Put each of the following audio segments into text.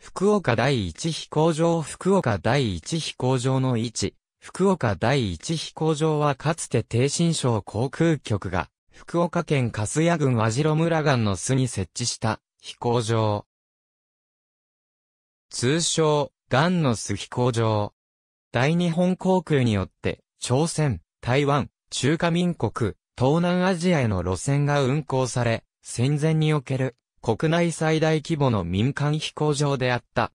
福岡第一飛行場福岡第一飛行場の位置、福岡第一飛行場はかつて低新省航空局が、福岡県粕谷郡和白村岸の巣に設置した飛行場。通称、ガンの巣飛行場。大日本航空によって、朝鮮、台湾、中華民国、東南アジアへの路線が運行され、戦前における国内最大規模の民間飛行場であった。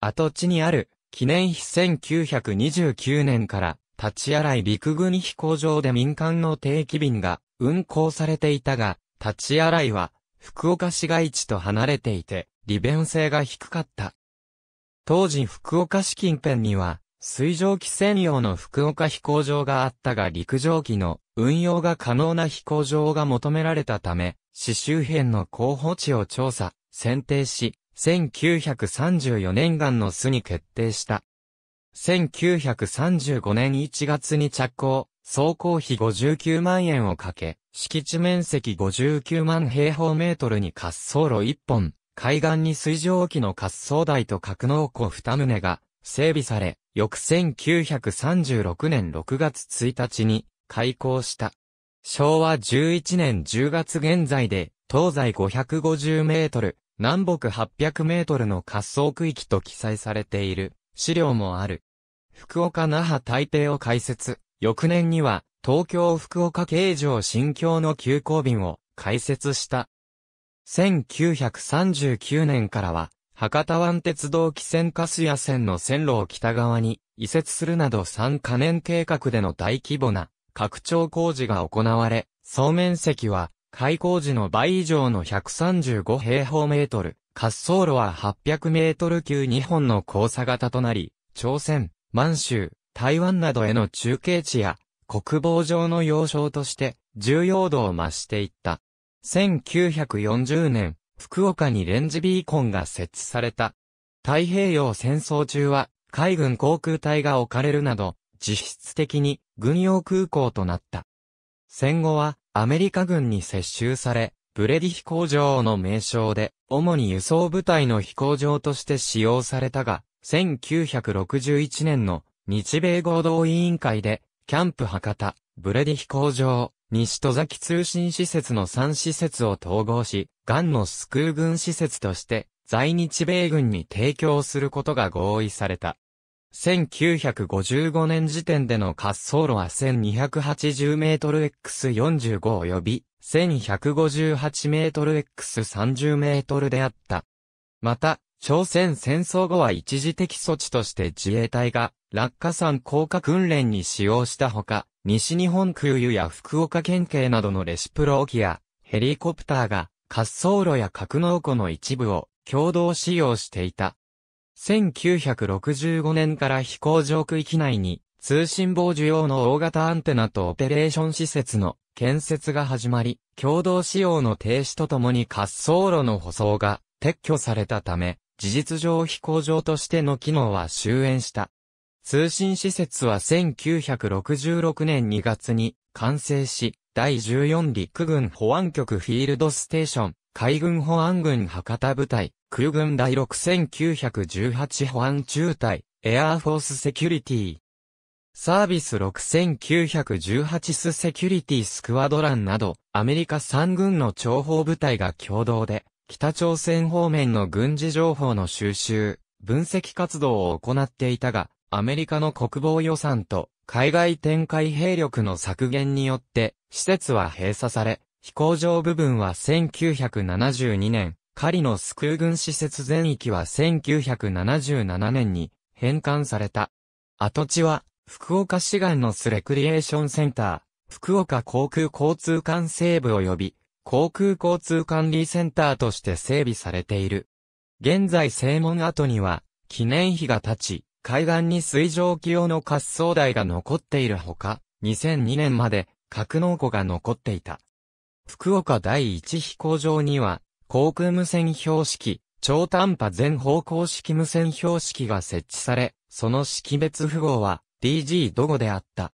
跡地にある記念碑1929年から立ち洗い陸軍飛行場で民間の定期便が運航されていたが、立ち洗いは福岡市街地と離れていて利便性が低かった。当時福岡市近辺には水蒸気専用の福岡飛行場があったが陸上機の運用が可能な飛行場が求められたため、市周辺の候補地を調査、選定し、1934年間の巣に決定した。1935年1月に着工、総工費59万円をかけ、敷地面積59万平方メートルに滑走路1本、海岸に水上機の滑走台と格納庫2棟が整備され、翌1936年6月1日に開港した。昭和11年10月現在で、東西550メートル、南北800メートルの滑走区域と記載されている、資料もある。福岡那覇大帝を開設、翌年には、東京福岡京城新京の急行便を開設した。1939年からは、博多湾鉄道汽船カスヤ線の線路を北側に移設するなど3カ年計画での大規模な拡張工事が行われ、総面積は、開工時の倍以上の135平方メートル、滑走路は800メートル級2本の交差型となり、朝鮮、満州、台湾などへの中継地や、国防上の要衝として、重要度を増していった。1940年、福岡にレンジビーコンが設置された。太平洋戦争中は、海軍航空隊が置かれるなど、実質的に軍用空港となった。戦後はアメリカ軍に接収され、ブレディ飛行場の名称で、主に輸送部隊の飛行場として使用されたが、1961年の日米合同委員会で、キャンプ博多、ブレディ飛行場、西戸崎通信施設の3施設を統合し、ガンの救う軍施設として、在日米軍に提供することが合意された。1955年時点での滑走路は 1280m x45 及び 1158m x30m であった。また、朝鮮戦争後は一時的措置として自衛隊が落下山降下訓練に使用したほか、西日本空輸や福岡県警などのレシプロー機やヘリコプターが滑走路や格納庫の一部を共同使用していた。1965年から飛行場区域内に通信傍受用の大型アンテナとオペレーション施設の建設が始まり、共同使用の停止とともに滑走路の舗装が撤去されたため、事実上飛行場としての機能は終焉した。通信施設は1966年2月に完成し、第14陸軍保安局フィールドステーション海軍保安軍博多部隊、空軍第6918保安中隊、エアーフォースセキュリティ。サービス6918スセキュリティスクワドランなど、アメリカ3軍の諜報部隊が共同で、北朝鮮方面の軍事情報の収集、分析活動を行っていたが、アメリカの国防予算と海外展開兵力の削減によって、施設は閉鎖され、飛行場部分は1972年、狩りのスクー軍施設全域は1977年に返還された。跡地は、福岡市岸のスレクリエーションセンター、福岡航空交通管制部及び、航空交通管理センターとして整備されている。現在正門跡には、記念碑が立ち、海岸に水上機用の滑走台が残っているほか、2002年まで、格納庫が残っていた。福岡第一飛行場には、航空無線標識、超短波全方向式無線標識が設置され、その識別符号は DG どごであった。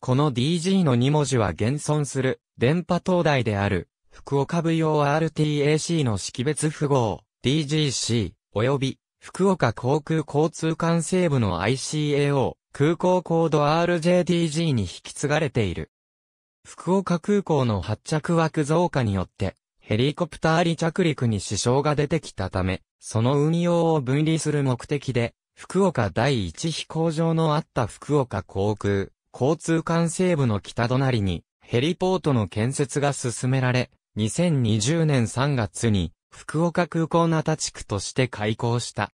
この DG の2文字は現存する電波灯台である福岡部用 RTAC の識別符号 DGC 及び福岡航空交通管制部の ICAO 空港コード RJDG に引き継がれている。福岡空港の発着枠増加によって、ヘリコプター離着陸に支障が出てきたため、その運用を分離する目的で、福岡第一飛行場のあった福岡航空、交通管制部の北隣に、ヘリポートの建設が進められ、2020年3月に、福岡空港た地区として開港した。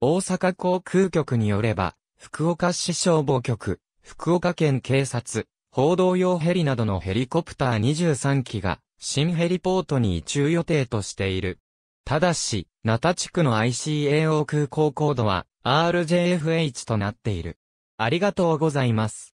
大阪航空局によれば、福岡市消防局、福岡県警察、報道用ヘリなどのヘリコプター23機が、新ヘリポートに移駐予定としている。ただし、ナタ地区の ICAO 空港コードは RJFH となっている。ありがとうございます。